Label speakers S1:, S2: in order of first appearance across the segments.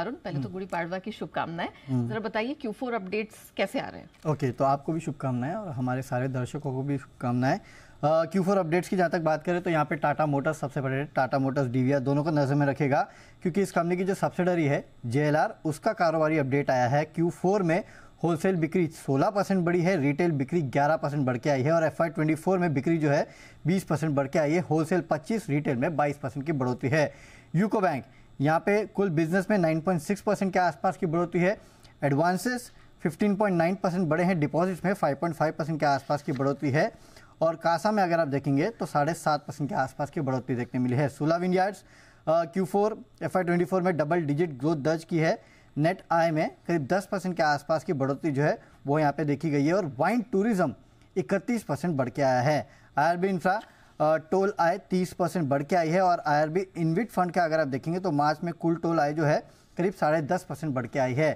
S1: वरुण पहले तो हम्म। गुड़ी पाड़वा की शुभकामनाएं हम्म। जरा बताइए क्यू फोर अपडेट्स कैसे आ रहे हैं ओके तो आपको भी शुभकामनाएं और हमारे सारे दर्शकों को भी शुभकामनाएं क्यू फोर अपडेट्स की जहाँ तक बात करें तो यहाँ पे टाटा मोटर्स सबसे बड़े टाटा मोटर्स डी दोनों को नज़र में रखेगा क्योंकि इस कंपनी की जो सब्सिडरी है जे उसका कारोबारी अपडेट आया है क्यू में होलसेल बिक्री 16 परसेंट बढ़ी है रिटेल बिक्री 11 परसेंट बढ़ के आई है और एफ आई में बिक्री जो है 20 परसेंट बढ़ के आई है होलसेल 25 रिटेल में 22 परसेंट की बढ़ोतरी है यूको बैंक यहाँ पे कुल बिजनेस में 9.6 परसेंट के आसपास की बढ़ोतरी है एडवांसेस 15.9 परसेंट बढ़े हैं डिपॉजिट्स में 5.5 परसेंट के आसपास की बढ़ोतरी है और कासा में अगर आप देखेंगे तो साढ़े सात परसेंट के आसपास की बढ़ोतरी देखने मिली है सोलह यार्ड्स Q four F I twenty four में डबल डिजिट ग्रोथ दर्ज की है नेट आय में करीब दस परसेंट के आसपास की बढ़ोतरी जो है वो यहाँ पर देखी गई है और वाइन टूरिज्म इकतीस परसेंट बढ़ के आया है आर बी इंफ्रा टोल आय 30 परसेंट बढ़ के आई है और आईआरबी इन्विट फंड का अगर आप देखेंगे तो मार्च में कुल टोल आय जो है करीब साढ़े दस परसेंट बढ़ के आई है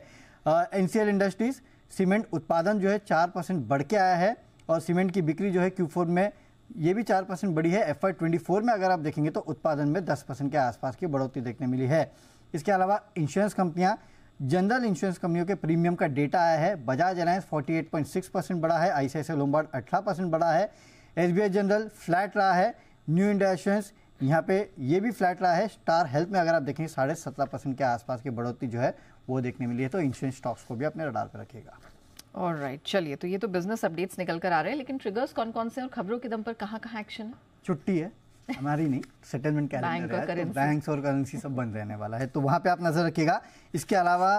S1: एन इंडस्ट्रीज़ सीमेंट उत्पादन जो है चार परसेंट बढ़ के आया है और सीमेंट की बिक्री जो है क्यू में ये भी चार परसेंट बढ़ी है एफ आई में अगर आप देखेंगे तो उत्पादन में दस परसेंट के आसपास की बढ़ोतरी देखने मिली है इसके अलावा इंश्योरेंस कंपनियाँ जनरल इंश्योरेंस कंपनियों के प्रीमियम का डेटा आया है बजाज अलायंस 48.6 परसेंट बढ़ा है आई सी लोमबार्ड 18 परसेंट बढ़ा है एस जनरल फ्लैट रहा है न्यू इंडिया एश्योरेंस यहाँ पे ये भी फ्लैट रहा है स्टार हेल्थ में अगर आप देखेंगे साढ़े सत्रह परसेंट के आसपास की बढ़ोतरी जो है वो देखने मिली है तो इंश्योरेंस स्टॉक्स को भी अपने रडार पर रखेगा और राइट चलिए तो ये तो बिजनेस अपडेट्स निकल कर आ रहे हैं लेकिन ट्रिगर्स कौन कौन से और खबरों के दम पर कहाँ कहाँ एक्शन है छुट्टी है हमारी नहीं सेटलमेंट कैलेंडर है तो बैंक्स और करेंसी सब बंद रहने वाला है तो वहाँ पे आप नजर रखिएगा इसके अलावा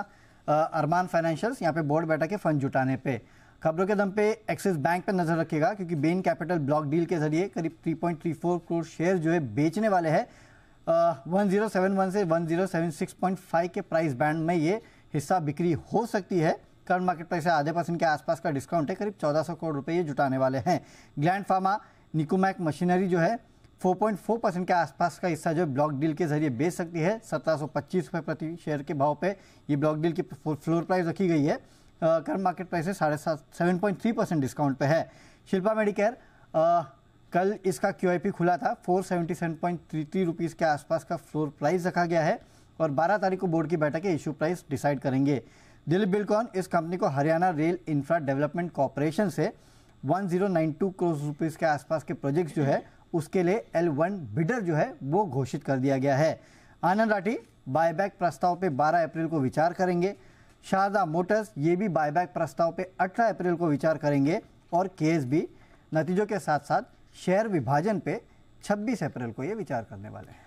S1: अरमान फाइनेंशियल्स यहाँ पे बोर्ड बैठा के फंड जुटाने पे खबरों के दम पे एक्सिस बैंक पर नजर रखेगा क्योंकि बेन कैपिटल ब्लॉक डील के जरिए करीब 3.34 करोड़ शेयर जो है बेचने वाले हैं वन जीरो सेवन वन से one zero seven six point five के प्राइस बैंड में ये हिस्सा बिक्री हो सकती है करंट मार्केट प्राइस आधे परसेंट के आसपास का डिस्काउंट है करीब चौदह सौ करोड़ रुपये ये जुटाने वाले हैं ग्लैंड फार्मा निकोमैक मशीनरी जो है 4.4 परसेंट के आसपास का हिस्सा जो ब्लॉक डील के जरिए बेच सकती है सत्रह सौ पच्चीस रुपये प्रति शेयर के भाव पे ये ब्लॉक डील की फ्लोर प्राइस रखी गई है करंट मार्केट प्राइस है साढ़े सात seven point three percent discount पे है शिल्पा मेडिकेयर कल इसका क्यू खुला था four seventy seven point three three rupees के आसपास का फ्लोर प्राइस रखा गया है और बारह तारीख को बोर्ड की बैठक है इशू प्राइस डिसाइड करेंगे दिलीप बिल्कॉन इस कंपनी को Haryana rail infra development corporation से one zero nine two crore rupees के आसपास के प्रोजेक्ट्स जो है उसके लिए एल वन बिडर जो है वो घोषित कर दिया गया है आनंद राठी बायबैक प्रस्ताव पे 12 अप्रैल को विचार करेंगे शारदा मोटर्स ये भी बायबैक प्रस्ताव पे 18 अप्रैल को विचार करेंगे और भी नतीजों के साथ साथ शेयर विभाजन पे 26 अप्रैल को ये विचार करने वाले हैं